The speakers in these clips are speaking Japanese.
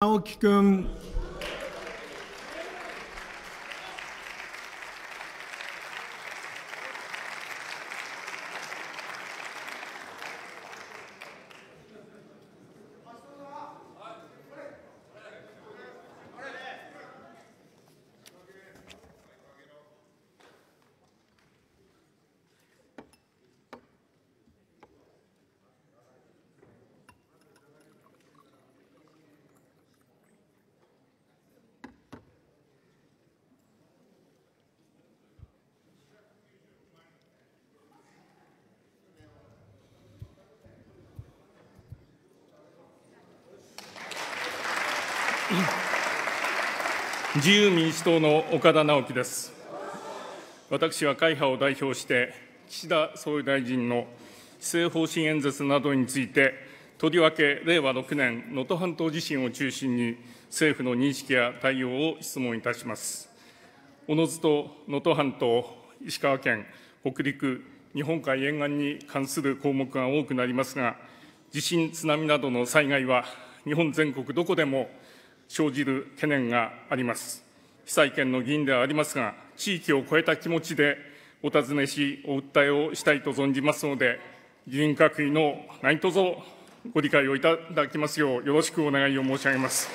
青木君。自由民主党の岡田直樹です。私は会派を代表して、岸田総理大臣の施政方針演説などについて、とりわけ令和6年、能登半島地震を中心に、政府の認識や対応を質問いたします。おのずと能登半島、石川県、北陸、日本海沿岸に関する項目が多くなりますが、地震、津波などの災害は、日本全国どこでも生じる懸念があります。被災県の議員ではありますが、地域を超えた気持ちでお尋ねし、お訴えをしたいと存じますので、議員各位の何卒ご理解をいただきますよう、よろしくお願いを申し上げます。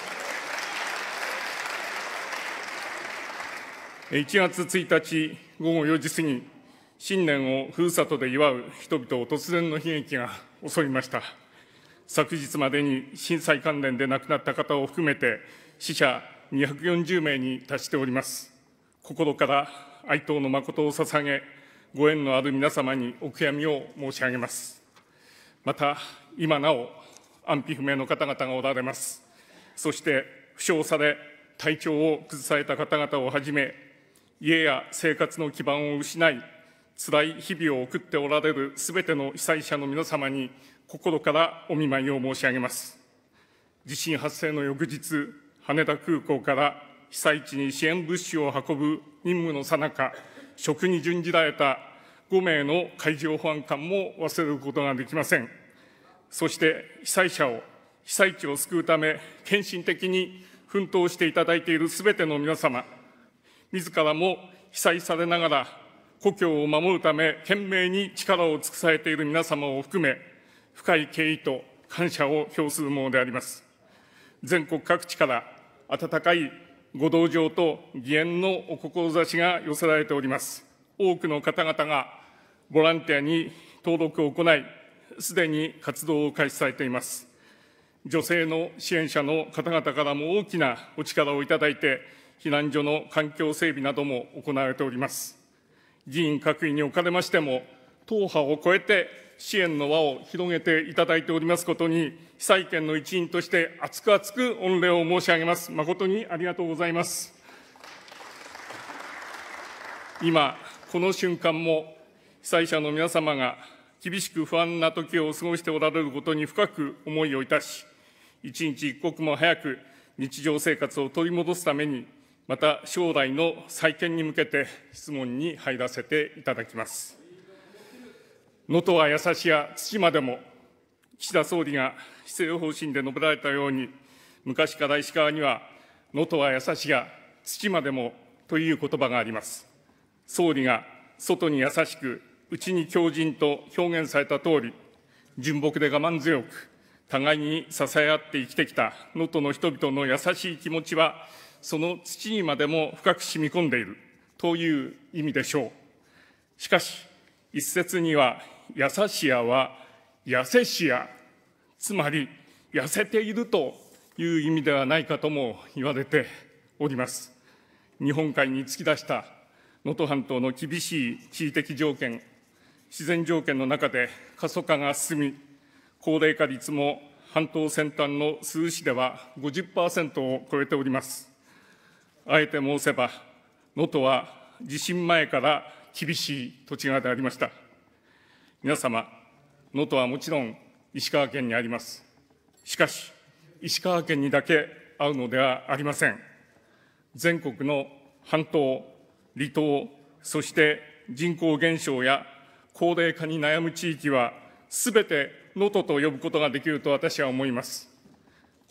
1月1日午後4時過ぎ、新年をふるさとで祝う人々を突然の悲劇が襲いました。昨日までに震災関連で亡くなった方を含めて、死者240名に達しております。心から哀悼の誠を捧げ、ご縁のある皆様にお悔やみを申し上げます。また、今なお、安否不明の方々がおられます。そして、負傷され、体調を崩された方々をはじめ、家や生活の基盤を失い、辛い日々を送っておられるすべての被災者の皆様に心からお見舞いを申し上げます。地震発生の翌日、羽田空港から被災地に支援物資を運ぶ任務のさなか、職に準じられた5名の海上保安官も忘れることができません。そして被災者を、被災地を救うため、献身的に奮闘していただいているすべての皆様、自らも被災されながら故郷を守るため、懸命に力を尽くされている皆様を含め、深い敬意と感謝を表するものであります。全国各地から温かいご同情と義援のお志が寄せられております。多くの方々がボランティアに登録を行い、すでに活動を開始されています。女性の支援者の方々からも大きなお力をいただいて、避難所の環境整備なども行われております。議員各位におかれましても、党派を超えて支援の輪を広げていただいておりますことに、被災県の一員として厚く厚く御礼を申し上げます。誠にありがとうございます。今、この瞬間も被災者の皆様が厳しく不安な時を過ごしておられることに深く思いをいたし、一日一刻も早く日常生活を取り戻すために、また将来の再建に向けて質問に入らせていただきます。能登は優しや対馬でも、岸田総理が施政方針で述べられたように、昔から石川には、能登は優しや対馬でもという言葉があります。総理が外に優しく、内に強靭と表現された通り、純朴で我慢強く、互いに支え合って生きてきた能登の人々の優しい気持ちは、その土にまでも深く染み込んでいるという意味でしょう。しかし、一説には、やさしやは、痩せしや、つまり、痩せているという意味ではないかとも言われております。日本海に突き出した能登半島の厳しい地理的条件、自然条件の中で過疎化が進み、高齢化率も半島先端の珠洲市では50%を超えております。あえて申せば、能登は地震前から厳しい土地柄でありました。皆様、能登はもちろん石川県にあります。しかし、石川県にだけ会うのではありません。全国の半島、離島、そして人口減少や高齢化に悩む地域は、すべて能登と呼ぶことができると私は思います。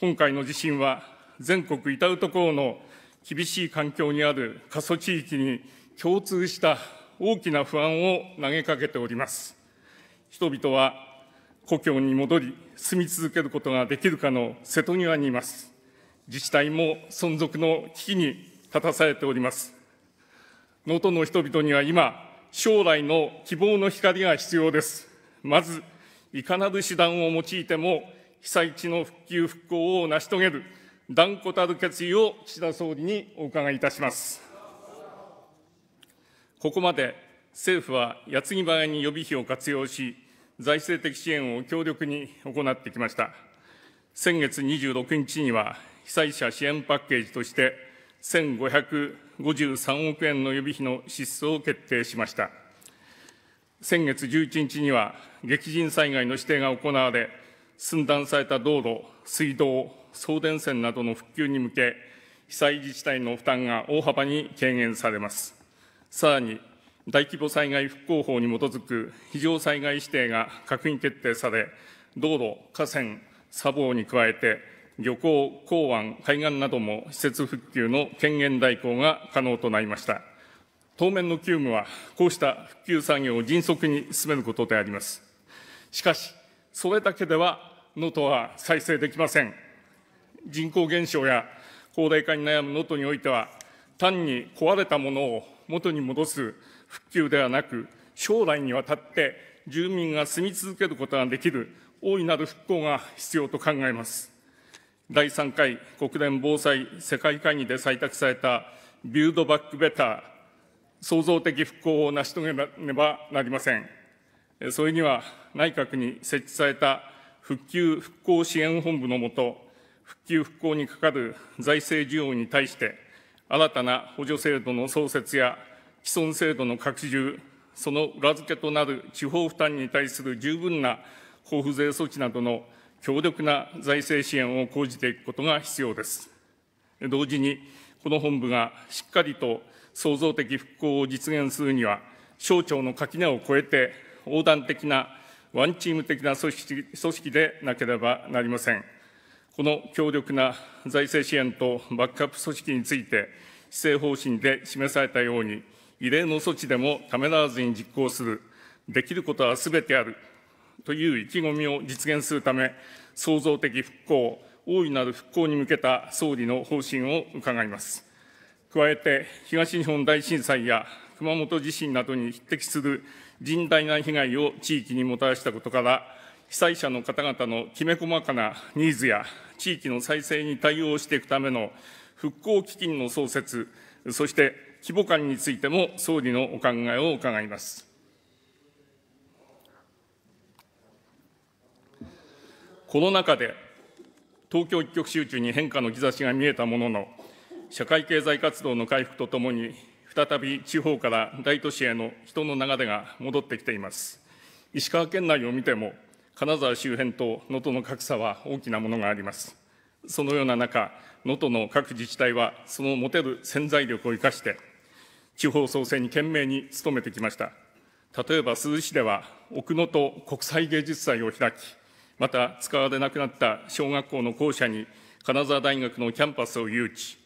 今回の地震は、全国至るろの厳しい環境にある過疎地域に共通した大きな不安を投げかけております。人々は故郷に戻り、住み続けることができるかの瀬戸際にいます。自治体も存続の危機に立たされております。能登の人々には今、将来の希望の光が必要です。まず、いかなる手段を用いても被災地の復旧・復興を成し遂げる断固たる決意を岸田総理にお伺いいたします。ここまで政府は矢継ぎ早に予備費を活用し、財政的支援を強力に行ってきました。先月26日には、被災者支援パッケージとして、1553億円の予備費の支出を決定しました。先月11日には、激甚災害の指定が行われ、寸断された道路、水道、送電線などの復旧に向け、被災自治体の負担が大幅に軽減されます。さらに、大規模災害復興法に基づく非常災害指定が閣議決定され、道路、河川、砂防に加えて、漁港、港湾、海岸なども施設復旧の権限代行が可能となりました。当面の急務は、こうした復旧作業を迅速に進めることであります。しかし、それだけでは能登は再生できません。人口減少や高齢化に悩む能登においては、単に壊れたものを元に戻す復旧ではなく、将来にわたって住民が住み続けることができる大いなる復興が必要と考えます。第3回国連防災世界会議で採択されたビルドバックベター、創造的復興を成し遂げねばなりません。それには内閣に設置された復旧・復興支援本部のもと、復旧・復興にかかる財政需要に対して、新たな補助制度の創設や既存制度の拡充、その裏付けとなる地方負担に対する十分な交付税措置などの強力な財政支援を講じていくことが必要です。同時に、この本部がしっかりと創造的復興を実現するには、省庁の垣根を越えて、横断的なワンチーム的な組織組織でなければなりません。この強力な財政支援とバックアップ組織について、施政方針で示されたように、異例の措置でもためらわずに実行する、できることはすべてあるという意気込みを実現するため、創造的復興、大いなる復興に向けた総理の方針を伺います。加えて、東日本大震災や熊本地震などに匹敵する甚大な被害を地域にもたらしたことから、被災者の方々のきめ細かなニーズや地域の再生に対応していくための復興基金の創設、そして規模感についても総理のお考えを伺います。この中で、東京一極集中に変化の兆しが見えたものの、社会経済活動の回復とともに、再び地方から大都市への人の流れが戻ってきています。石川県内を見ても、金沢周辺と能登の格差は大きなものがあります。そのような中、能登の各自治体は、その持てる潜在力を生かして、地方創生に懸命に努めてきました。例えば珠洲市では、奥能登国際芸術祭を開き、また使われなくなった小学校の校舎に金沢大学のキャンパスを誘致、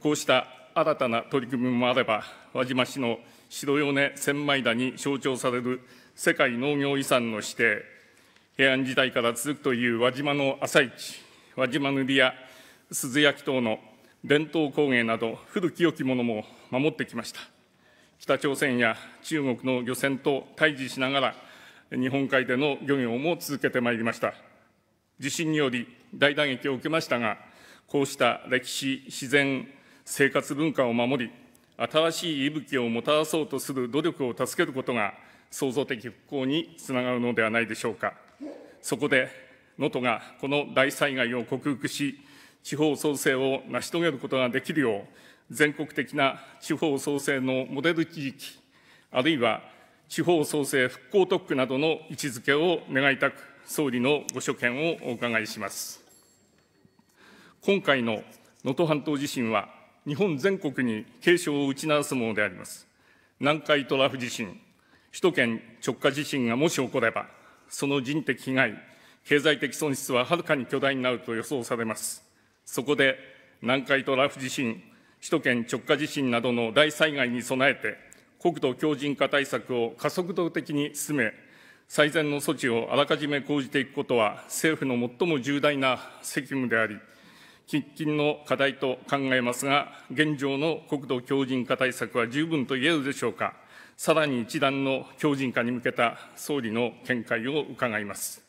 こうした新たな取り組みもあれば、輪島市の白米千枚田に象徴される世界農業遺産の指定、平安時代から続くという輪島の朝市、輪島塗や鈴焼等の伝統工芸など古き良きものも守ってきました。北朝鮮や中国の漁船と対峙しながら、日本海での漁業も続けてまいりました。地震により大打撃を受けましたが、こうした歴史、自然、生活文化を守り、新しい息吹をもたらそうとする努力を助けることが、創造的復興につながるのではないでしょうか。そこで、能登がこの大災害を克服し、地方創生を成し遂げることができるよう、全国的な地方創生のモデル地域、あるいは地方創生復興特区などの位置づけを願いたく、総理のご所見をお伺いします。今回の能登半島地震は、日本全国に警鐘を打ち鳴らすものであります。南海トラフ地震、首都圏直下地震がもし起これば、その人的被害、経済的損失ははるかに巨大になると予想されます。そこで、南海トラフ地震、首都圏直下地震などの大災害に備えて、国土強靭化対策を加速度的に進め、最善の措置をあらかじめ講じていくことは、政府の最も重大な責務であり、喫緊の課題と考えますが、現状の国土強靭化対策は十分と言えるでしょうか。さらに一段の強靭化に向けた総理の見解を伺います。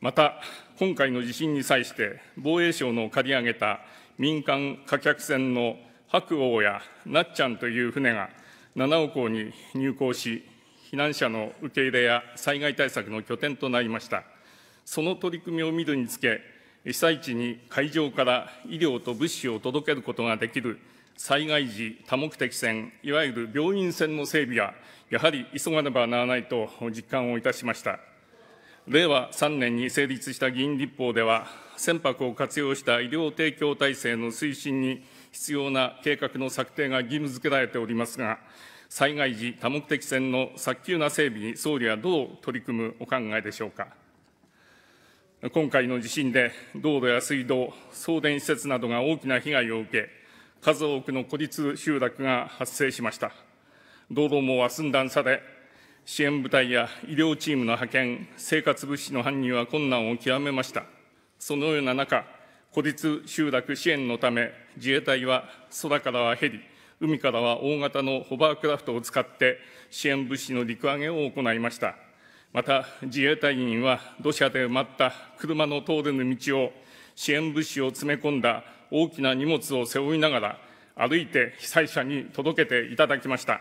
また、今回の地震に際して、防衛省の借り上げた民間貨客船の白鸚やなっちゃんという船が七尾港に入港し、避難者の受け入れや災害対策の拠点となりました。その取り組みを見るにつけ、被災地に海上から医療と物資を届けることができる災害時、多目的船、いわゆる病院船の整備は、やはり急がねばならないと実感をいたしました。令和3年に成立した議員立法では、船舶を活用した医療提供体制の推進に必要な計画の策定が義務付けられておりますが、災害時、多目的船の早急な整備に総理はどう取り組むお考えでしょうか。今回の地震で道路や水道、送電施設などが大きな被害を受け、数多くの孤立集落が発生しました。道路網は寸断され、支援部隊や医療チームの派遣、生活物資の搬入は困難を極めました。そのような中、孤立集落支援のため、自衛隊は空からはヘリ、海からは大型のホバークラフトを使って支援物資の陸揚げを行いました。また、自衛隊員は土砂で埋まった車の通れぬ道を支援物資を詰め込んだ大きな荷物を背負いながら、歩いて被災者に届けていただきました。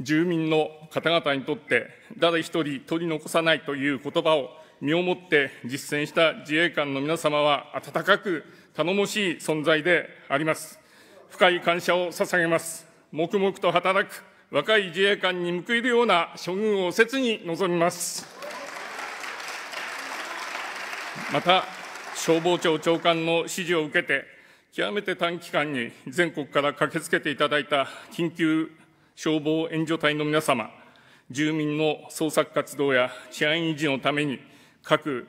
住民の方々にとって、誰一人取り残さないという言葉を身をもって実践した自衛官の皆様は、温かく頼もしい存在であります。深い感謝を捧げます。黙々と働く若い自衛官に報いるような処遇を切に望みます。また、消防庁長官の指示を受けて、極めて短期間に全国から駆けつけていただいた緊急消防援助隊の皆様、住民の捜索活動や治安維持のために、各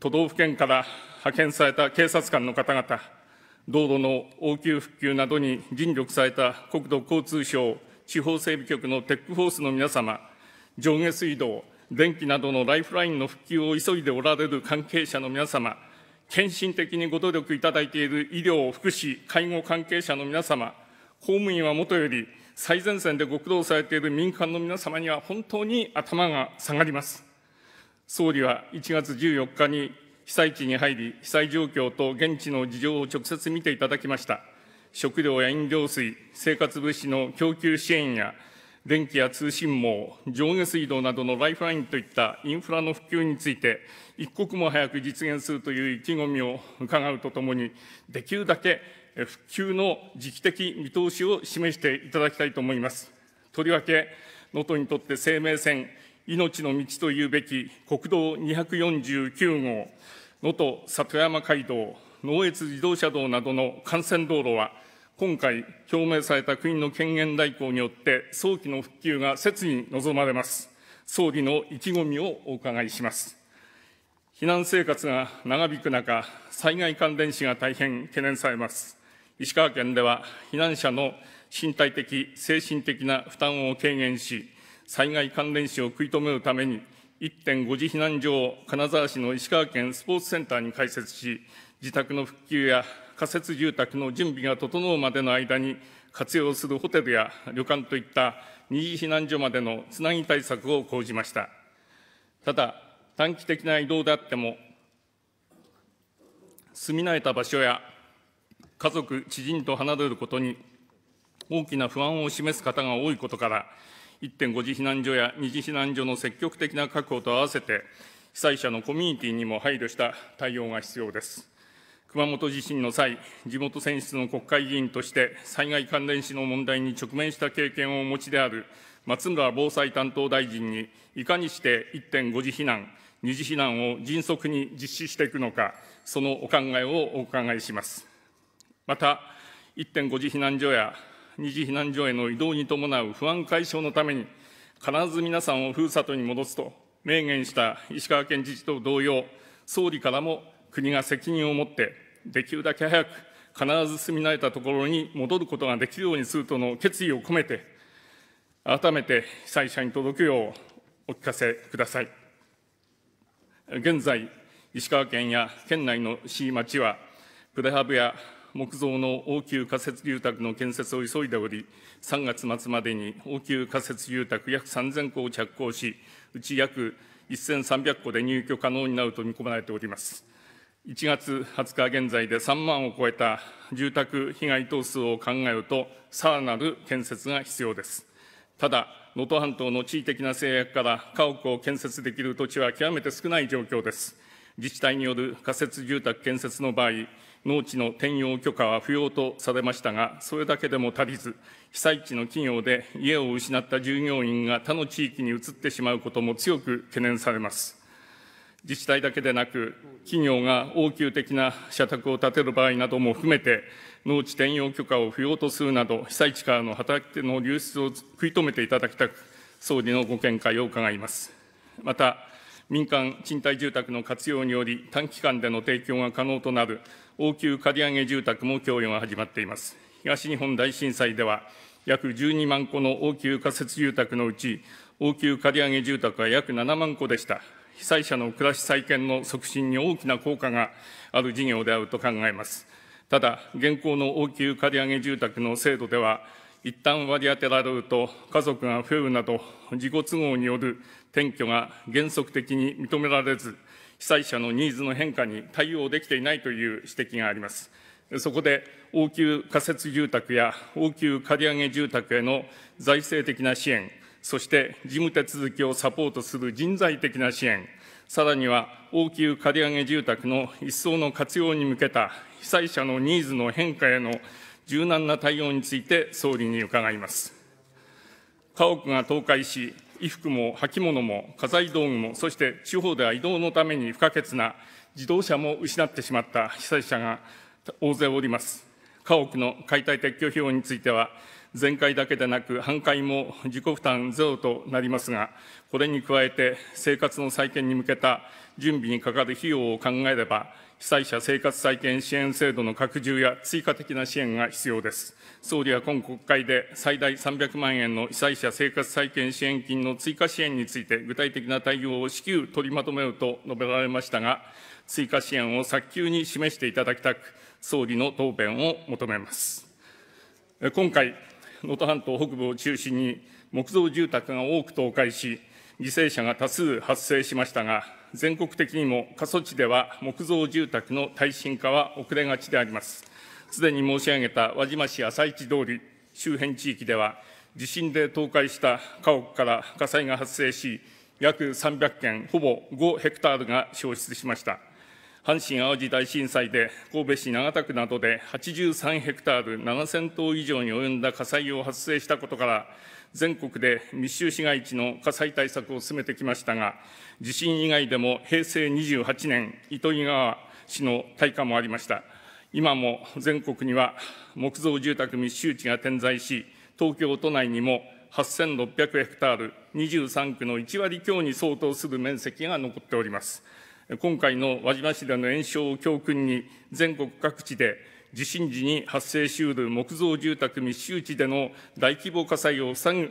都道府県から派遣された警察官の方々、道路の応急復旧などに尽力された国土交通省地方整備局のテックフォースの皆様、上下水道、電気などのライフラインの復旧を急いでおられる関係者の皆様、献身的にご努力いただいている医療、福祉、介護関係者の皆様、公務員はもとより、最前線でご苦労されている民間の皆様には本当に頭が下がります。総理は1月14日に被災地に入り、被災状況と現地の事情を直接見ていただきました。食料や飲料水、生活物資の供給支援や電気や通信網、上下水道などのライフラインといったインフラの普及について、一刻も早く実現するという意気込みを伺うとともに、できるだけ復旧の時期的見通しを示していただきたいと思います。とりわけ、能登にとって生命線、命の道というべき国道249号、能登里山街道、農越自動車道などの幹線道路は、今回表明された国の権限代行によって早期の復旧が切に望まれます。総理の意気込みをお伺いします。避難生活が長引く中、災害関連死が大変懸念されます。石川県では避難者の身体的、精神的な負担を軽減し、災害関連死を食い止めるために、1.5次避難所を金沢市の石川県スポーツセンターに開設し、自宅の復旧や仮設住宅の準備が整うまでの間に、活用するホテルや旅館といった二次避難所までのつなぎ対策を講じました。ただ、短期的な移動であっても、住み慣れた場所や家族、知人と離れることに大きな不安を示す方が多いことから、1.5次避難所や2次避難所の積極的な確保と合わせて、被災者のコミュニティにも配慮した対応が必要です。熊本地震の際、地元選出の国会議員として災害関連死の問題に直面した経験をお持ちである松村防災担当大臣に、いかにして1.5次避難、2次避難を迅速に実施していくのか、そのお考えをお伺いします。また、1.5次避難所や2次避難所への移動に伴う不安解消のために、必ず皆さんをふるさとに戻すと明言した石川県知事と同様、総理からも国が責任を持って、できるだけ早く、必ず住み慣れたところに戻ることができるようにするとの決意を込めて、改めて被災者に届くようお聞かせください。現在、石川県や県内の市町は、プレハブや木造の応急仮設住宅の建設を急いでおり、3月末までに応急仮設住宅約3000戸を着工し、うち約1300戸で入居可能になると見込まれております。1月20日現在で3万を超えた住宅被害等数を考えると、さらなる建設が必要です。ただ、能登半島の地位的な制約から、家屋を建設できる土地は極めて少ない状況です。自治体による仮設住宅建設の場合、農地の転用許可は不要とされましたが、それだけでも足りず、被災地の企業で家を失った従業員が他の地域に移ってしまうことも強く懸念されます。自治体だけでなく、企業が応急的な社宅を建てる場合なども含めて、農地転用許可を不要とするなど、被災地からの働き手の流出を食い止めていただきたく、総理のご見解を伺います。また、民間賃貸住宅の活用により、短期間での提供が可能となる応急借り上げ住宅も供与が始まっています。東日本大震災では、約12万戸の応急仮設住宅のうち、応急借り上げ住宅は約7万戸でした。被災者の暮らし再建の促進に大きな効果がある事業であると考えます。ただ、現行の応急借り上げ住宅の制度では、一旦割り当てられると、家族が増えるなど、自己都合による転居が原則的に認められず、被災者のニーズの変化に対応できていないという指摘があります。そこで、応急仮設住宅や応急借り上げ住宅への財政的な支援、そして事務手続きをサポートする人材的な支援、さらには応急借り上げ住宅の一層の活用に向けた被災者のニーズの変化への柔軟な対応について総理に伺います。家屋が倒壊し、衣服も履物も家財道具も、そして地方では移動のために不可欠な自動車も失ってしまった被災者が大勢おります。家屋の解体撤去費用については、全会だけでなく、半会も自己負担ゼロとなりますが、これに加えて、生活の再建に向けた準備にかかる費用を考えれば、被災者生活再建支援制度の拡充や追加的な支援が必要です。総理は今国会で最大300万円の被災者生活再建支援金の追加支援について具体的な対応を至急取りまとめると述べられましたが、追加支援を早急に示していただきたく、総理の答弁を求めます。今回能登半島北部を中心に木造住宅が多く倒壊し、犠牲者が多数発生しましたが、全国的にも過疎地では木造住宅の耐震化は遅れがちであります。すでに申し上げた輪島市朝市通り周辺地域では、地震で倒壊した家屋から火災が発生し、約300件、ほぼ5ヘクタールが焼失しました。阪神・淡路大震災で神戸市長田区などで83ヘクタール7000棟以上に及んだ火災を発生したことから、全国で密集市街地の火災対策を進めてきましたが、地震以外でも平成28年、糸魚川市の大火もありました。今も全国には木造住宅密集地が点在し、東京都内にも8600ヘクタール、23区の1割強に相当する面積が残っております。今回の輪島市での延焼を教訓に、全国各地で地震時に発生しうる木造住宅密集地での大規模火災を防ぐ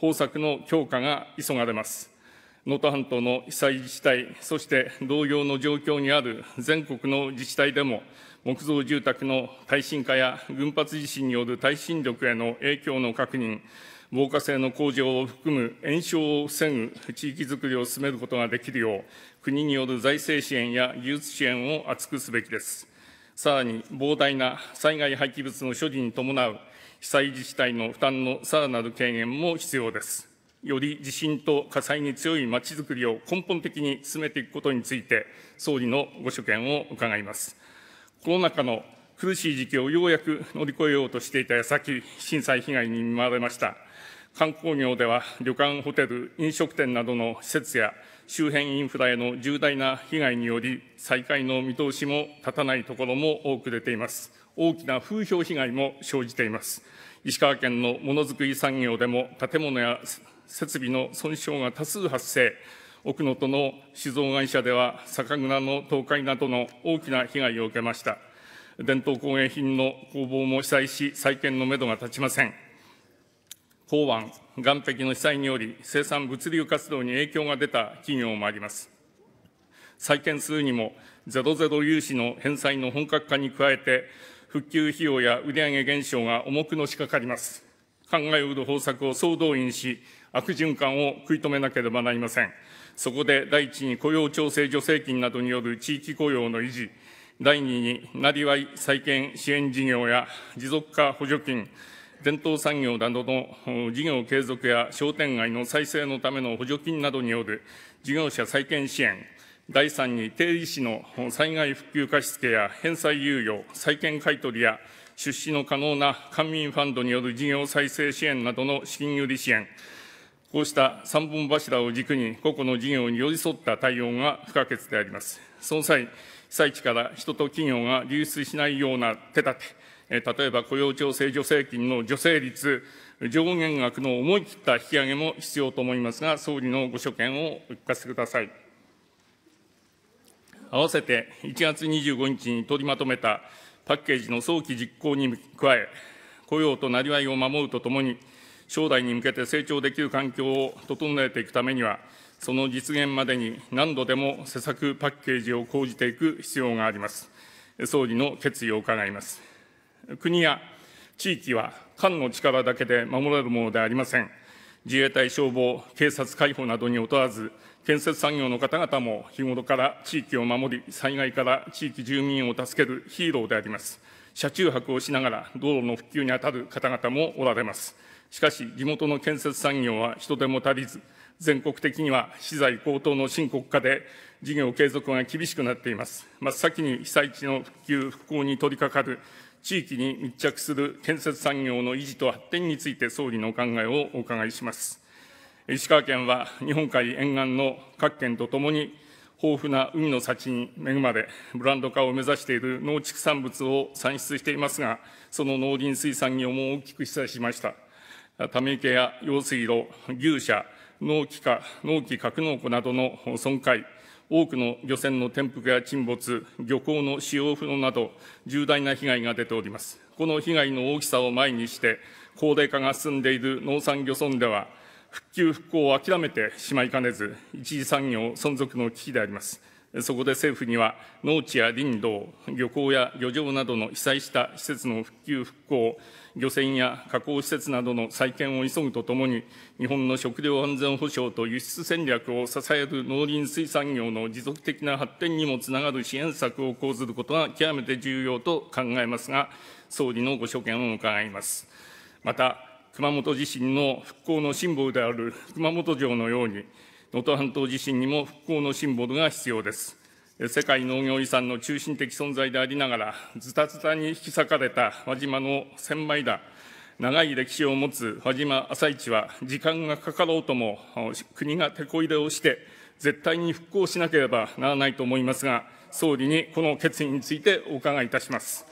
方策の強化が急がれます。能登半島の被災自治体、そして同様の状況にある全国の自治体でも、木造住宅の耐震化や群発地震による耐震力への影響の確認、防火性の向上を含む延焼を防ぐ地域づくりを進めることができるよう、国による財政支援や技術支援を厚くすべきです。さらに膨大な災害廃棄物の所持に伴う被災自治体の負担のさらなる軽減も必要です。より地震と火災に強いまちづくりを根本的に進めていくことについて、総理のご所見を伺います。コロナ禍の苦しい時期をようやく乗り越えようとしていた矢先、震災被害に見舞われました。観光業では旅館、ホテル、飲食店などの施設や周辺インフラへの重大な被害により、再開の見通しも立たないところも多く出ています。大きな風評被害も生じています。石川県のものづくり産業でも建物や設備の損傷が多数発生、奥能登の酒造会社では酒蔵の倒壊などの大きな被害を受けました。伝統工芸品の工房も被災し、再建のめどが立ちません。港湾、岸壁の被災により、生産物流活動に影響が出た企業もあります。再建するにも、ゼロゼロ融資の返済の本格化に加えて、復旧費用や売上減少が重くのしかかります。考えうる方策を総動員し、悪循環を食い止めなければなりません。そこで第一に雇用調整助成金などによる地域雇用の維持、第二に、なりわい再建支援事業や持続化補助金、伝統産業などの事業継続や商店街の再生のための補助金などによる事業者再建支援、第3に定位士の災害復旧貸付や返済猶予、債権買取や出資の可能な官民ファンドによる事業再生支援などの資金繰り支援、こうした三本柱を軸に、個々の事業に寄り添った対応が不可欠であります。その際、被災地から人と企業が流出しないような手立て、例えば雇用調整助成金の助成率、上限額の思い切った引き上げも必要と思いますが、総理のご所見をお聞かせください。合わせて1月25日に取りまとめたパッケージの早期実行に加え、雇用となりわいを守るとともに、将来に向けて成長できる環境を整えていくためには、その実現までに何度でも施策パッケージを講じていく必要があります。総理の決意を伺います。国や地域は官の力だけで守れるものではありません。自衛隊、消防、警察、解放などに劣らず、建設産業の方々も日頃から地域を守り、災害から地域住民を助けるヒーローであります。車中泊をしながら道路の復旧に当たる方々もおられます。しかし、地元の建設産業は人手も足りず、全国的には資材高騰の深刻化で、事業継続が厳しくなっています。真っ先に被災地の復旧・復興に取り掛かる地域に密着する建設産業の維持と発展について総理のお考えをお伺いします。石川県は日本海沿岸の各県とともに、豊富な海の幸に恵まれ、ブランド化を目指している農畜産物を産出していますが、その農林水産業も大きく被災しました。ため池や用水路、牛舎、農機化、農機格納庫などの損壊、多くの漁船の転覆や沈没、漁港の使用不能など、重大な被害が出ております。この被害の大きさを前にして、高齢化が進んでいる農産漁村では、復旧・復興を諦めてしまいかねず、一次産業存続の危機であります。そこで政府には、農地や林道、漁港や漁場などの被災した施設の復旧・復興、漁船や加工施設などの再建を急ぐとともに、日本の食料安全保障と輸出戦略を支える農林水産業の持続的な発展にもつながる支援策を講ずることが極めて重要と考えますが、総理のご所見を伺います。また、熊本地震の復興のシンボルである熊本城のように、能登半島地震にも復興のシンボルが必要です。世界農業遺産の中心的存在でありながら、ズタズタに引き裂かれた輪島の千枚田、長い歴史を持つ輪島朝市は、時間がかかろうとも、国が手こ入れをして、絶対に復興しなければならないと思いますが、総理にこの決意についてお伺いいたします。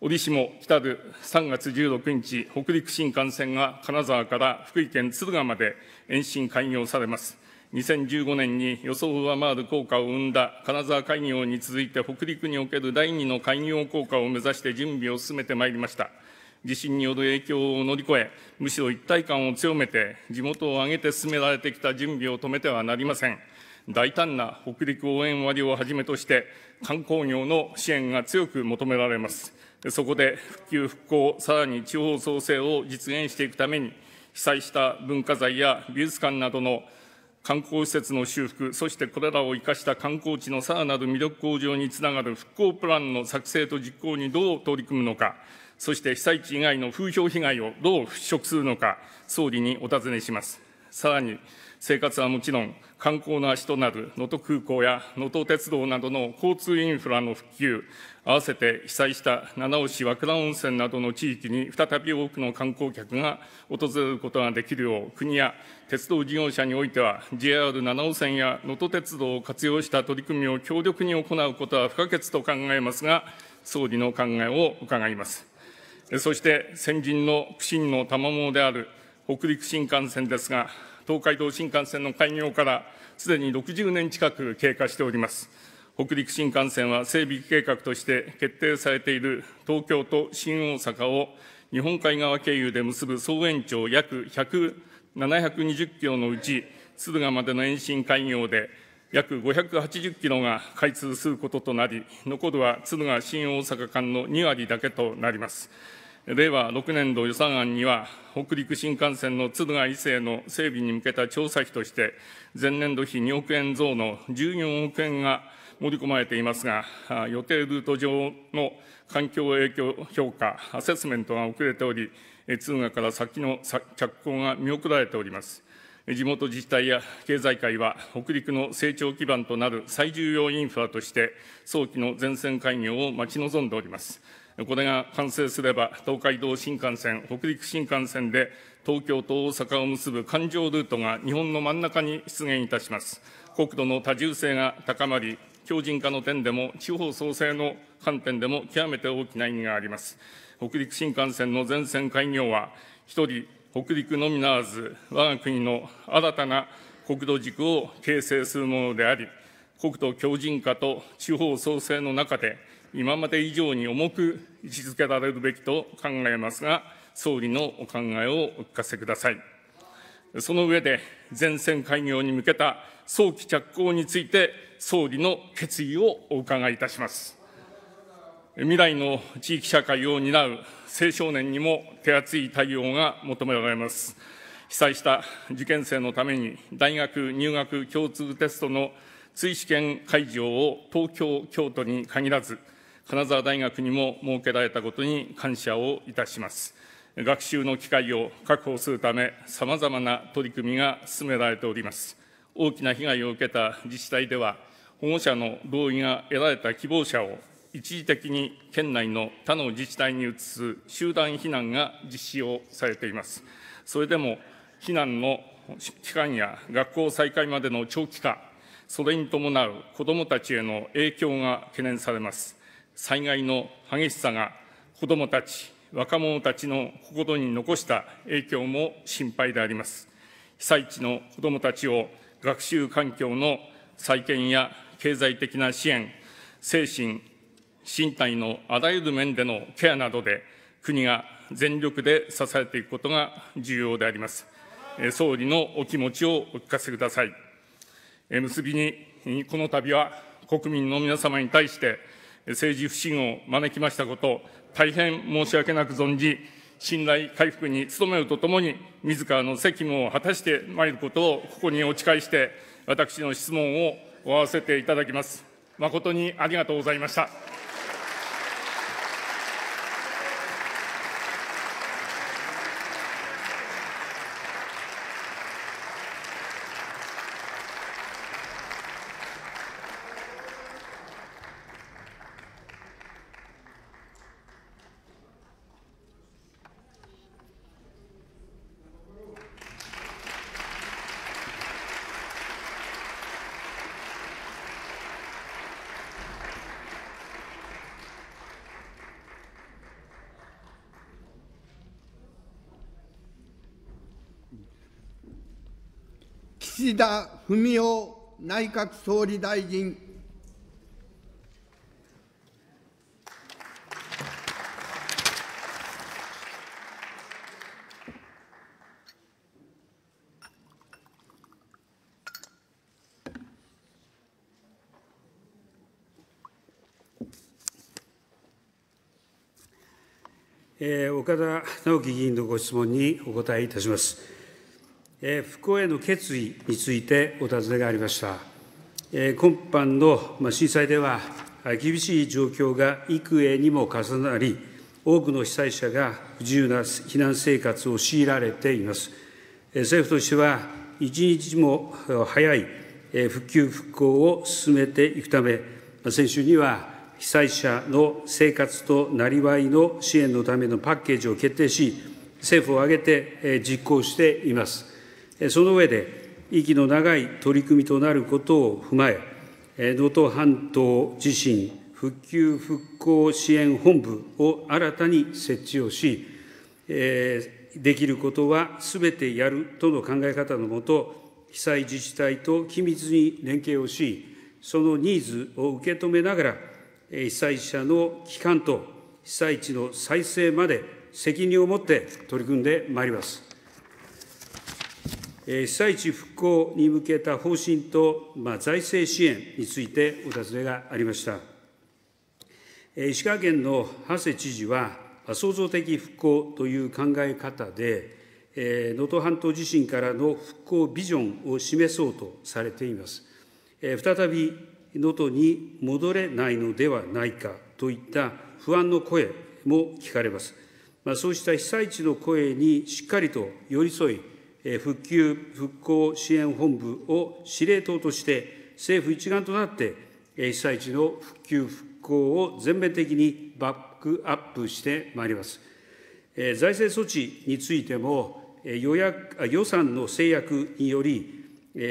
折しも来たる3月16日、北陸新幹線が金沢から福井県敦賀まで延伸開業されます。2015年に予想を上回る効果を生んだ金沢開業に続いて北陸における第2の開業効果を目指して準備を進めてまいりました。地震による影響を乗り越え、むしろ一体感を強めて、地元を挙げて進められてきた準備を止めてはなりません。大胆な北陸応援割をはじめとして、観光業の支援が強く求められます。そこで復旧・復興、さらに地方創生を実現していくために、被災した文化財や美術館などの観光施設の修復、そしてこれらを生かした観光地のさらなる魅力向上につながる復興プランの作成と実行にどう取り組むのか、そして被災地以外の風評被害をどう払拭するのか、総理にお尋ねします。さらに、生活はもちろん、観光の足となる能登空港や能登鉄道などの交通インフラの復旧、合わせて被災した七尾市和倉温泉などの地域に再び多くの観光客が訪れることができるよう、国や鉄道事業者においては、JR 七尾線や能登鉄道を活用した取り組みを強力に行うことは不可欠と考えますが、総理の考えを伺います。そして先人の苦心の賜物である北陸新幹線ですが、東海道新幹線の開業からすでに60年近く経過しております。北陸新幹線は整備計画として決定されている東京と新大阪を日本海側経由で結ぶ総延長約720キロのうち、敦賀までの延伸開業で約580キロが開通することとなり、残るは敦賀新大阪間の2割だけとなります。令和6年度予算案には、北陸新幹線の敦賀伊勢の整備に向けた調査費として、前年度比2億円増の14億円が盛り込まれていますが、予定ルート上の環境影響評価、アセスメントが遅れており、敦賀から先の着工が見送られております。地元自治体や経済界は、北陸の成長基盤となる最重要インフラとして、早期の全線開業を待ち望んでおります。これが完成すれば、東海道新幹線、北陸新幹線で、東京と大阪を結ぶ環状ルートが日本の真ん中に出現いたします。国土の多重性が高まり、強靭化の点でも、地方創生の観点でも極めて大きな意味があります。北陸新幹線の全線開業は、一人北陸のみならず、我が国の新たな国土軸を形成するものであり、国土強靭化と地方創生の中で、今まで以上に重く位置づけられるべきと考えますが、総理のお考えをお聞かせください。その上で、全線開業に向けた早期着工について、総理の決意をお伺いいたします。未来の地域社会を担う青少年にも手厚い対応が求められます。被災した受験生のために、大学入学共通テストの追試験会場を東京、京都に限らず、金沢大学にも設けられたことに感謝をいたします。学習の機会を確保するため、さまざまな取り組みが進められております。大きな被害を受けた自治体では、保護者の同意が得られた希望者を一時的に県内の他の自治体に移す集団避難が実施をされています。それでも避難の期間や学校再開までの長期化、それに伴う子どもたちへの影響が懸念されます。災害の激しさが子どもたち、若者たちの心に残した影響も心配であります。被災地の子どもたちを学習環境の再建や経済的な支援、精神、身体のあらゆる面でのケアなどで、国が全力で支えていくことが重要であります。総理のお気持ちをお聞かせください。結びに、この度は国民の皆様に対して、政治不信を招きましたこと、大変申し訳なく存じ、信頼回復に努めるとともに、自らの責務を果たしてまいることをここにお誓いして、私の質問を終わらせていただきます。誠にありがとうございました。田文雄内閣総理大臣。岡田直樹議員のご質問にお答えいたします。復興への決意についてお尋ねがありました。今般の震災では、厳しい状況が幾重にも重なり、多くの被災者が不自由な避難生活を強いられています。政府としては、一日も早い復旧・復興を進めていくため、先週には被災者の生活となりわいの支援のためのパッケージを決定し、政府を挙げて実行しています。その上で、息の長い取り組みとなることを踏まえ、能登半島地震復旧・復興支援本部を新たに設置をし、できることはすべてやるとの考え方のもと、被災自治体と緊密に連携をし、そのニーズを受け止めながら、被災者の帰還と被災地の再生まで責任を持って取り組んでまいります。被災地復興に向けた方針と財政支援についてお尋ねがありました。石川県の長谷知事は、創造的復興という考え方で、能登半島地震からの復興ビジョンを示そうとされています。再び能登に戻れないのではないかといった不安の声も聞かれます。そうした被災地の声にしっかりと寄り添い、復旧・復興支援本部を司令塔として、政府一丸となって、被災地の復旧・復興を全面的にバックアップしてまいります。財政措置についても、予算の制約により、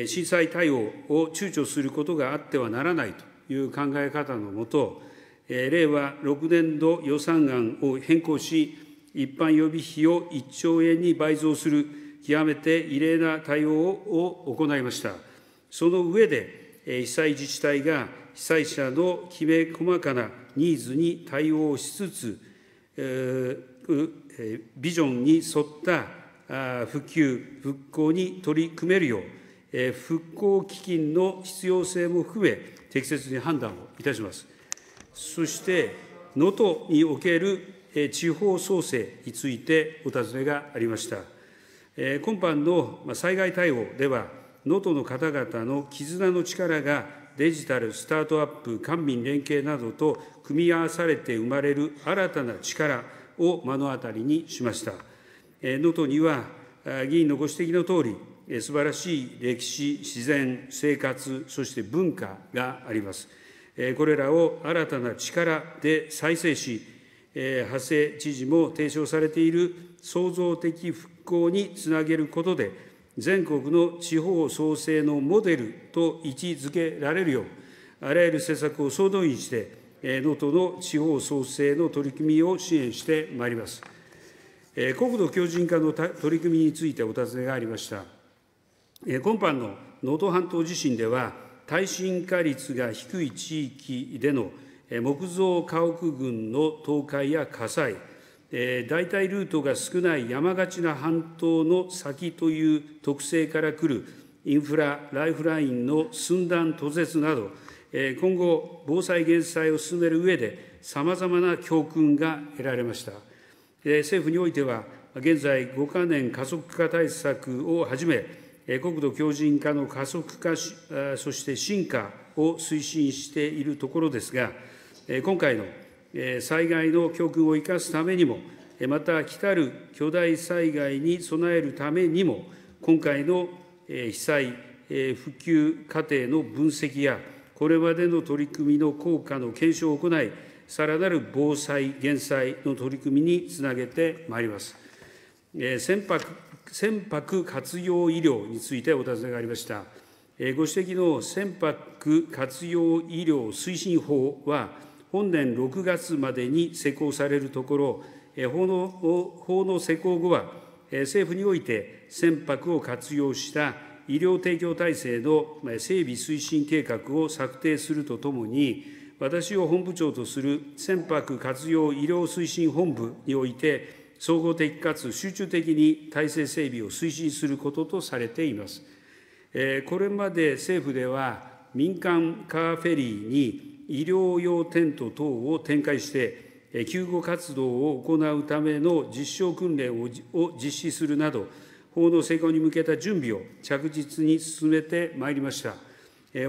震災対応を躊躇することがあってはならないという考え方のもと、令和6年度予算案を変更し、一般予備費を1兆円に倍増する極めて異例な対応を行いました。その上で、被災自治体が被災者のきめ細かなニーズに対応しつつ、えー、ビジョンに沿った復旧・復興に取り組めるよう、え復興基金の必要性も含め、適切に判断をいたします。そして、能登における地方創生についてお尋ねがありました。今般の災害対応では、能登の方々の絆の力がデジタル、スタートアップ、官民連携などと組み合わされて生まれる新たな力を目の当たりにしました。能登には、議員のご指摘のとおり、素晴らしい歴史、自然、生活、そして文化があります。これらを新たな力で再生し、長谷知事も提唱されている創造的復興につなげることで、全国の地方創生のモデルと位置づけられるよう、あらゆる施策を総動員して、能登の地方創生の取り組みを支援してまいります。国土強靭化の取り組みについてお尋ねがありました。今般の能登半島地震では、耐震化率が低い地域での木造家屋群の倒壊や火災、代替ルートが少ない山がちな半島の先という特性からくるインフラ、ライフラインの寸断、途絶など、今後、防災・減災を進める上で、さまざまな教訓が得られました。政府においては、現在5か年加速化対策をはじめ、国土強靭化の加速化、そして進化を推進しているところですが、今回の災害の教訓を生かすためにも、また来たる巨大災害に備えるためにも、今回の被災、復旧過程の分析や、これまでの取り組みの効果の検証を行い、さらなる防災・減災の取り組みにつなげてまいります。船舶船舶活用医療についてお尋ねがありました。ご指摘の船舶活用医療推進法は、本年6月までに施行されるところ、法の法の施行後は、政府において船舶を活用した医療提供体制の整備推進計画を策定するとともに、私を本部長とする船舶活用医療推進本部において、総合的かつ集中的に体制整備を推進することとされています。これまで政府では民間カーフェリーに医療用テント等を展開して、救護活動を行うための実証訓練を実施するなど、法の施行に向けた準備を着実に進めてまいりました。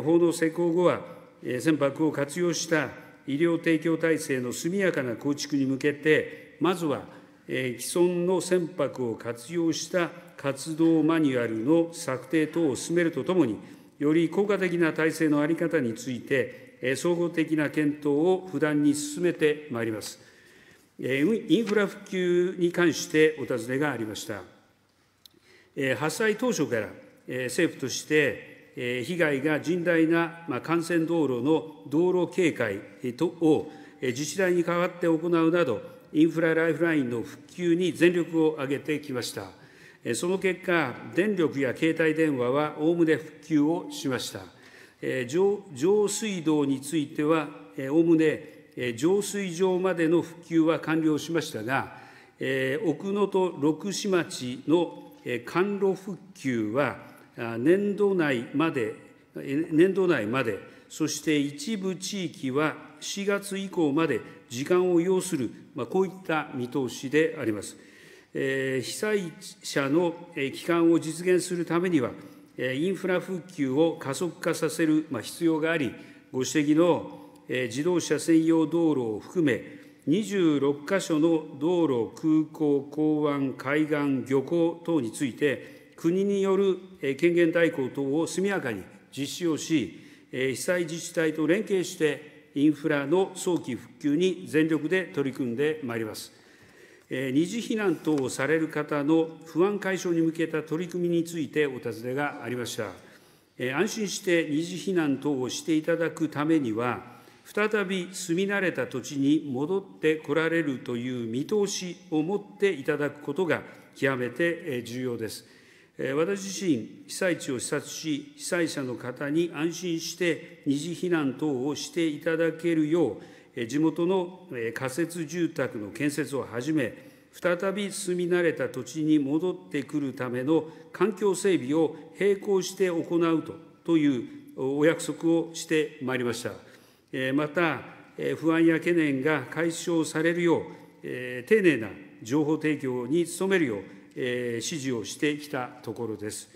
法の施行後は、船舶を活用した医療提供体制の速やかな構築に向けて、まずは既存の船舶を活用した活動マニュアルの策定等を進めるとともに、より効果的な体制の在り方について、て、総合的な検討を不断に進めてまいります。インフラ復旧に関してお尋ねがありました。発災当初から政府として被害が甚大な幹線道路の道路警戒を自治体に代わって行うなど、インフラライフラインの復旧に全力を挙げてきました。その結果、電力や携帯電話はおおむね復旧をしました。上水道については、おおむね浄水場までの復旧は完了しましたが、奥能登六市町の管路復旧は、年度内まで、年度内まで、そして一部地域は4月以降まで時間を要する、こういった見通しであります。被災者の帰還を実現するためには、インフラ復旧を加速化させる必要があり、ご指摘の自動車専用道路を含め、26か所の道路、空港、港湾、海岸、漁港等について、国による権限代行等を速やかに実施をし、被災自治体と連携して、インフラの早期復旧に全力で取り組んでまいります。二次避難等をされる方の不安解消に向けた取り組みについてお尋ねがありました。安心して二次避難等をしていただくためには、再び住み慣れた土地に戻ってこられるという見通しを持っていただくことが極めて重要です。私自身、被災地を視察し、被災者の方に安心して二次避難等をしていただけるよう、地元の仮設住宅の建設をはじめ、再び住み慣れた土地に戻ってくるための環境整備を並行して行うとというお約束をしてまいりました。また、不安や懸念が解消されるよう、丁寧な情報提供に努めるよう、指示をしてきたところです。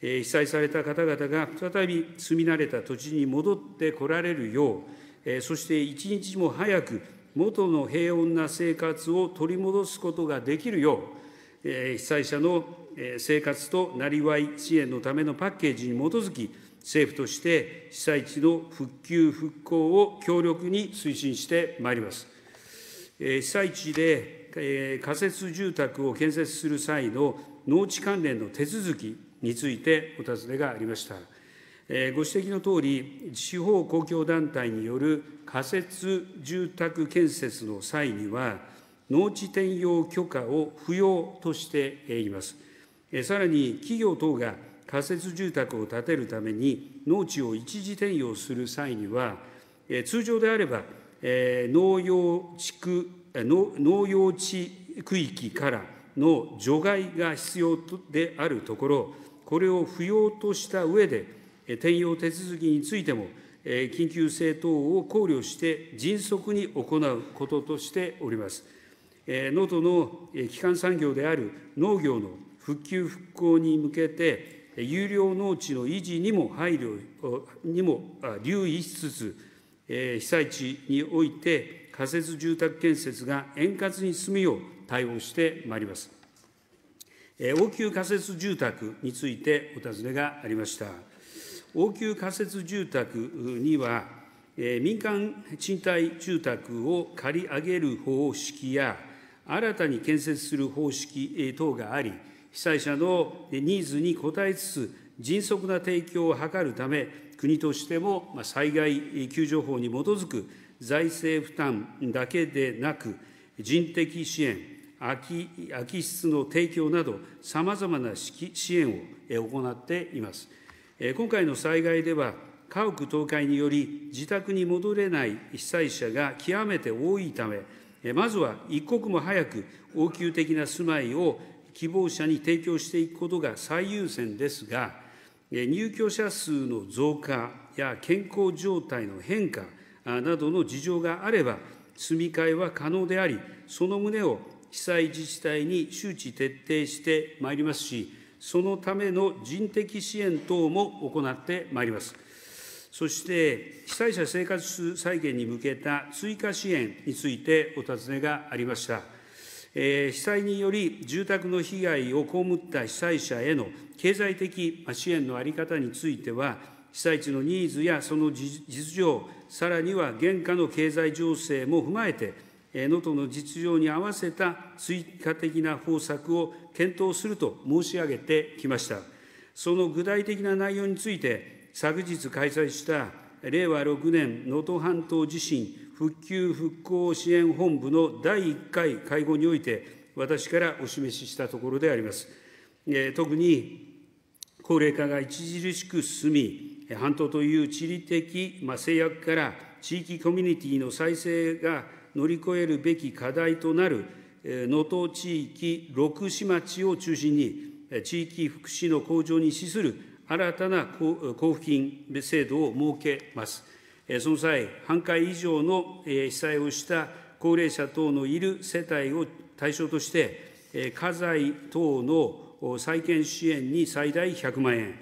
被災された方々が再び住み慣れた土地に戻ってこられるよう、そして一日も早く元の平穏な生活を取り戻すことができるよう、被災者の生活となりわい支援のためのパッケージに基づき、政府として被災地の復旧・復興を強力に推進してまいります。被災地で仮設住宅を建設する際の農地関連の手続きについてお尋ねがありました。ご指摘のとおり、地方公共団体による仮設住宅建設の際には、農地転用許可を不要としています。さらに、企業等が仮設住宅を建てるために農地を一時転用する際には、通常であれば、農用地区農用地区域からの除外が必要であるところ、これを不要とした上で、転用手続きについても、緊急性等を考慮して迅速に行うこととしております。能登の基幹産業である農業の復旧・復興に向けて、有料農地の維持にも配慮にも留意しつつ、被災地において仮設住宅建設が円滑に進むよう対応してまいります。応急仮設住宅についてお尋ねがありました。応急仮設住宅には、民間賃貸住宅を借り上げる方式や、新たに建設する方式等があり、被災者のニーズに応えつつ、迅速な提供を図るため、国としても災害救助法に基づく財政負担だけでなく、人的支援、空き空き室の提供など、さまざまな支援を行っています。今回の災害では、家屋倒壊により自宅に戻れない被災者が極めて多いため、まずは一刻も早く応急的な住まいを希望者に提供していくことが最優先ですが、入居者数の増加や健康状態の変化などの事情があれば、住み替えは可能であり、その旨を被災自治体に周知徹底してまいりますし、そのための人的支援等も行ってまいります。そして、被災者生活再建に向けた追加支援についてお尋ねがありました。えー、被災により住宅の被害を被った被災者への経済的支援の在り方については、被災地のニーズやその実情、さらには現下の経済情勢も踏まえて、能登の実情に合わせた追加的な方策を検討すると申し上げてきました。その具体的な内容について、昨日開催した令和6年能登半島地震復旧復興支援本部の第1回会合において、私からお示ししたところであります。特に高齢化が著しく進み、半島という地理的制約から地域コミュニティの再生が乗り越えるべき課題となる能登地域6市町を中心に、地域福祉の向上に資する新たな交付金制度を設けます。その際、半壊以上の被災をした高齢者等のいる世帯を対象として、家財等の再建支援に最大100万円、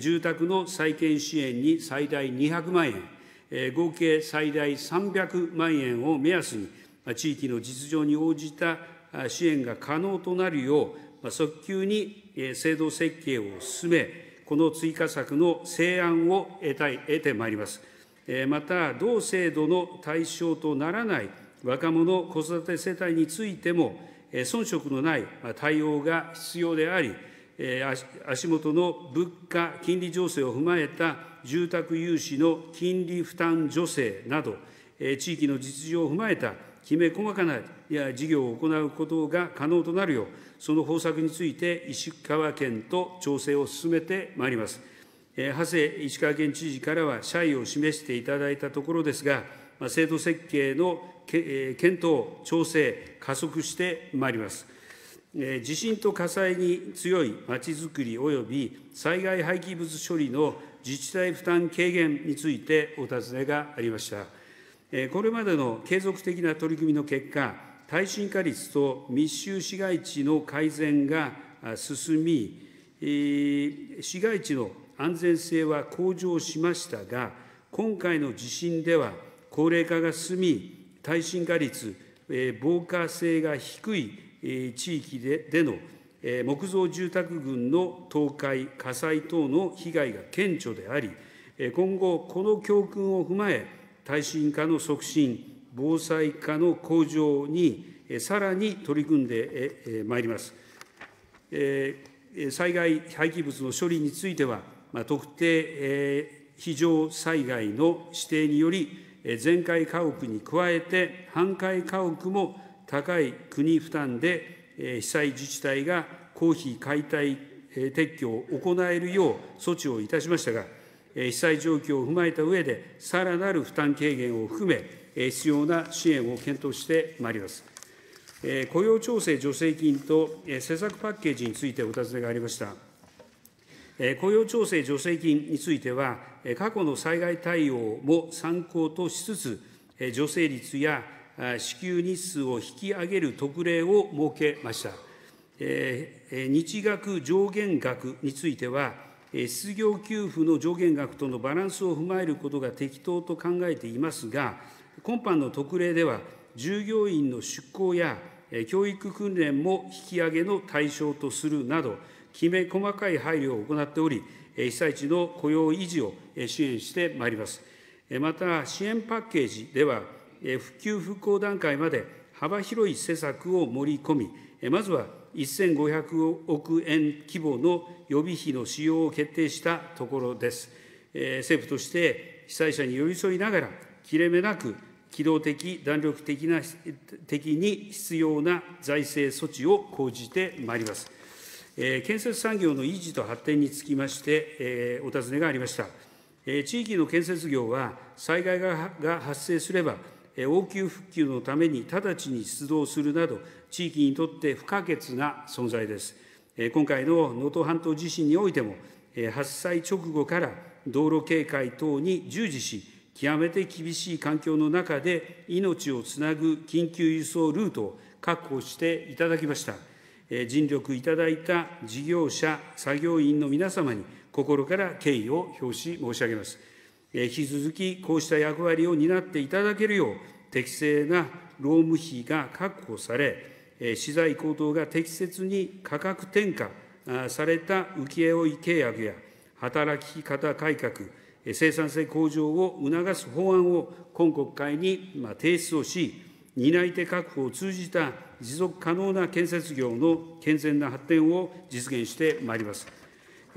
住宅の再建支援に最大200万円、合計最大300万円を目安に、地域の実情に応じた支援が可能となるよう、早急に制度設計を進め、この追加策の成案を得たい得てまいります。また、同制度の対象とならない若者子育て世帯についても、遜色のない対応が必要であり、足元の物価・金利情勢を踏まえた住宅融資の金利負担助成など、地域の実情を踏まえたきめ細かな事業を行うことが可能となるよう、その方策について石川県と調整を進めてまいります。長谷石川県知事からは謝意を示していただいたところですが、制度設計の検討、調整、加速してまいります。地震と火災に強いまちづくり及び災害廃棄物処理の自治体負担軽減についてお尋ねがありました。これまでの継続的な取り組みの結果、耐震化率と密集市街地の改善が進み、市街地の安全性は向上しましたが、今回の地震では高齢化が進み、耐震化率、防火性が低い地域での木造住宅群の倒壊、火災等の被害が顕著であり、今後、この教訓を踏まえ、耐震化の促進、防災化の向上にさらに取り組んでまいります。災害廃棄物の処理については、特定非常災害の指定により、全壊家屋に加えて、半壊家屋も高い国負担で被災自治体が公費解体撤去を行えるよう措置をいたしましたが、被災状況を踏まえた上で、さらなる負担軽減を含め、必要な支援を検討してまいります。雇用調整助成金と施策パッケージについてお尋ねがありました。雇用調整助成金については、過去の災害対応も参考としつつ、助成率や支給日数を引き上げる特例を設けました。日額上限額については、失業給付の上限額とのバランスを踏まえることが適当と考えていますが、今般の特例では、従業員の出向や教育訓練も引き上げの対象とするなど、きめ細かい配慮を行っており、被災地の雇用維持を支援してまいります。また、支援パッケージでは、復旧復興段階まで幅広い施策を盛り込み、まずは1500億円規模の予備費の使用を決定したところです。政府として被災者に寄り添いながら、切れ目なく機動的、弾力的な的に必要な財政措置を講じてまいります。建設産業の維持と発展につきまして、お尋ねがありました。地域の建設業は災害が発生すれば、応急復旧のために直ちに出動するなど、地域にとって不可欠な存在です。今回の能登半島地震においても、発災直後から道路警戒等に従事し、極めて厳しい環境の中で命をつなぐ緊急輸送ルートを確保していただきました。尽力いただいた事業者、作業員の皆様に心から敬意を表し申し上げます。引き続きこうした役割を担っていただけるよう、適正な労務費が確保され、資材高騰が適切に価格転嫁された請負契約や、働き方改革、生産性向上を促す法案を今国会に提出をし、担い手確保を通じた持続可能な建設業の健全な発展を実現してまいります。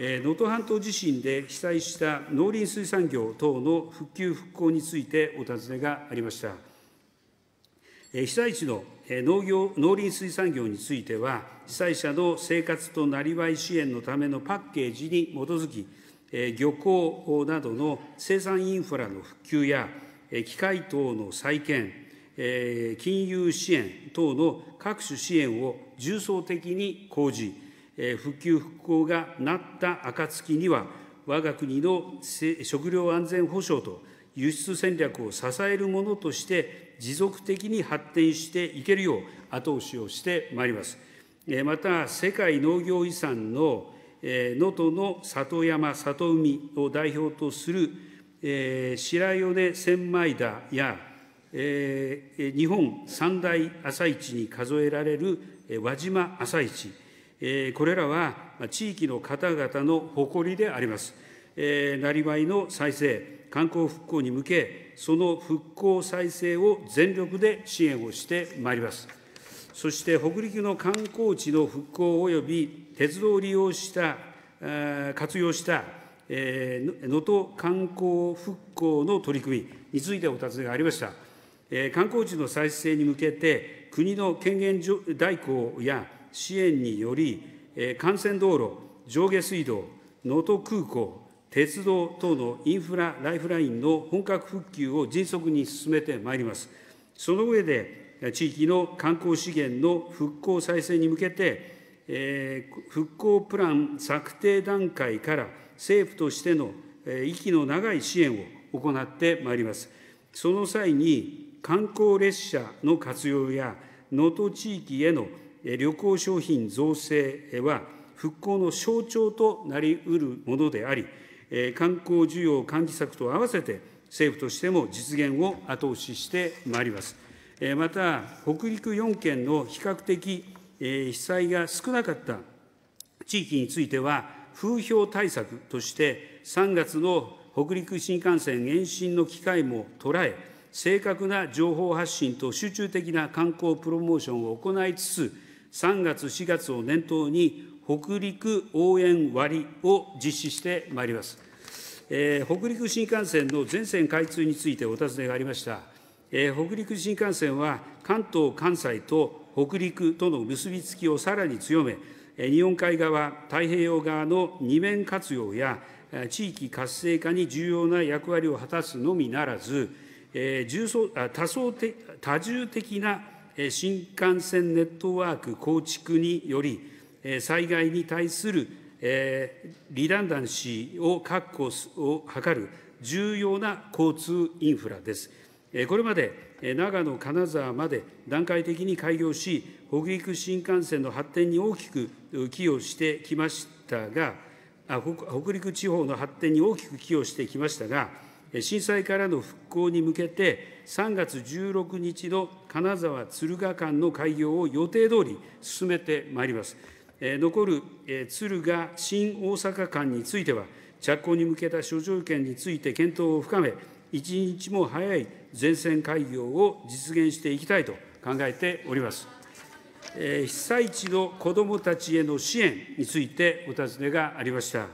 能登半島地震で被災した農林水産業等の復旧・復興についてお尋ねがありました。被災地の農業農林水産業については、被災者の生活となりわい支援のためのパッケージに基づき、漁港などの生産インフラの復旧や、機械等の再建、金融支援等の各種支援を重層的に講じ、復旧・復興がなった暁には、我が国の食料安全保障と輸出戦略を支えるものとして、持続的に発展していけるよう後押しをしてまいります。また、世界農業遺産の能登の里山、里海を代表とする白米千枚田や、日本三大朝市に数えられる輪島朝市、これらは地域の方々の誇りであります。なりわいの再生、観光復興に向け、その復興再生を全力で支援をしてまいります。そして北陸の観光地の復興及び鉄道を利用した、活用した能登観光復興の取り組みについてお尋ねがありました。観光地の再生に向けて、国の権限代行や支援により、幹線道路、上下水道、能登空港、鉄道等のインフラライフラインの本格復旧を迅速に進めてまいります。その上で、地域の観光資源の復興再生に向けて、え復興プラン策定段階から政府としての、え息の長い支援を行ってまいります。その際に観光列車の活用や能登地域への旅行商品造成は、復興の象徴となりうるものであり、観光需要喚起策と合わせて、政府としても実現を後押ししてまいります。また、北陸4県の比較的被災が少なかった地域については、風評対策として、3月の北陸新幹線延伸の機会も捉え、正確な情報発信と集中的な観光プロモーションを行いつつ、3月、4月を念頭に、北陸応援割を実施してまいります。えー、北陸新幹線の全線開通についてお尋ねがありました。えー、北陸新幹線は関東、関西と北陸との結びつきをさらに強め、日本海側、太平洋側の二面活用や地域活性化に重要な役割を果たすのみならず、えー、重層多層的多重的な新幹線ネットワーク構築により、災害に対するリダンダンシーを確保を図る重要な交通インフラです。これまで長野、金沢まで段階的に開業し、北陸新幹線の発展に大きく寄与してきましたが、北陸地方の発展に大きく寄与してきましたが、震災からの復興に向けて、3月16日の金沢・敦賀間の開業を予定通り進めてまいります。残る敦賀・新大阪間については、着工に向けた諸条件について検討を深め、一日も早い全線開業を実現していきたいと考えております。被災地の子どもたちへの支援についてお尋ねがありました。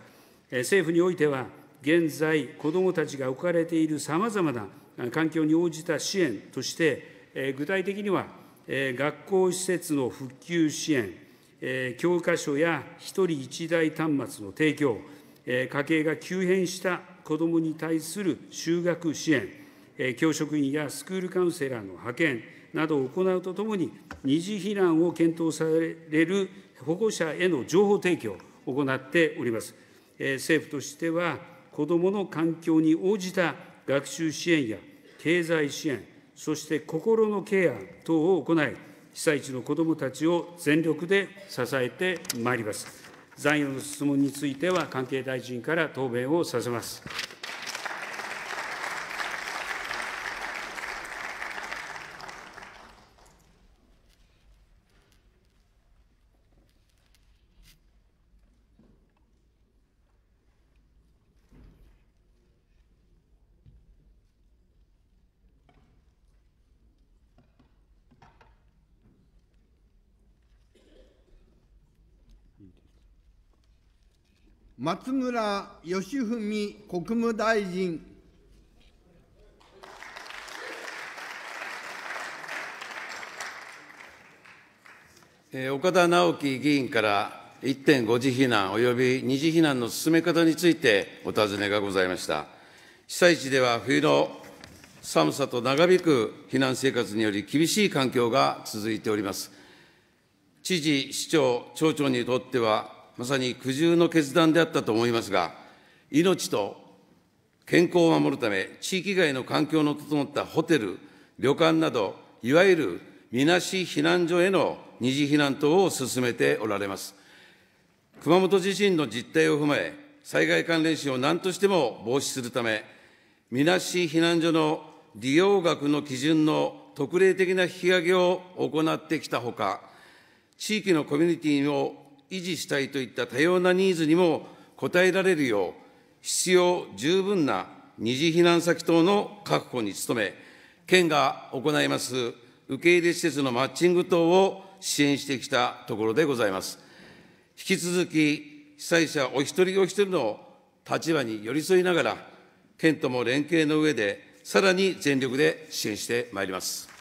政府においては現在、子どもたちが置かれているさまざまな環境に応じた支援として、具体的には、学校施設の復旧支援、教科書や1人1台端末の提供、家計が急変した子どもに対する就学支援、教職員やスクールカウンセラーの派遣などを行うとともに、二次避難を検討される保護者への情報提供を行っております。政府としては子どもの環境に応じた学習支援や経済支援、そして心のケア等を行い、被災地の子どもたちを全力で支えてまいります。残余の質問については関係大臣から答弁をさせます。松村義文国務大臣。岡田直樹議員から1.5次避難及び二次避難の進め方についてお尋ねがございました。被災地では冬の寒さと長引く避難生活により厳しい環境が続いております。知事、市長、町長にとっては、まさに苦渋の決断であったと思いますが、命と健康を守るため、地域外の環境の整ったホテル、旅館など、いわゆるみなし避難所への二次避難等を進めておられます。熊本地震の実態を踏まえ、災害関連死を何としても防止するため、みなし避難所の利用額の基準の特例的な引き上げを行ってきたほか、地域のコミュニティを維持したいといった多様なニーズにも応えられるよう、必要十分な二次避難先等の確保に努め、県が行います受け入れ施設のマッチング等を支援してきたところでございます。引き続き、被災者お一人お一人の立場に寄り添いながら、県とも連携の上で、さらに全力で支援してまいります。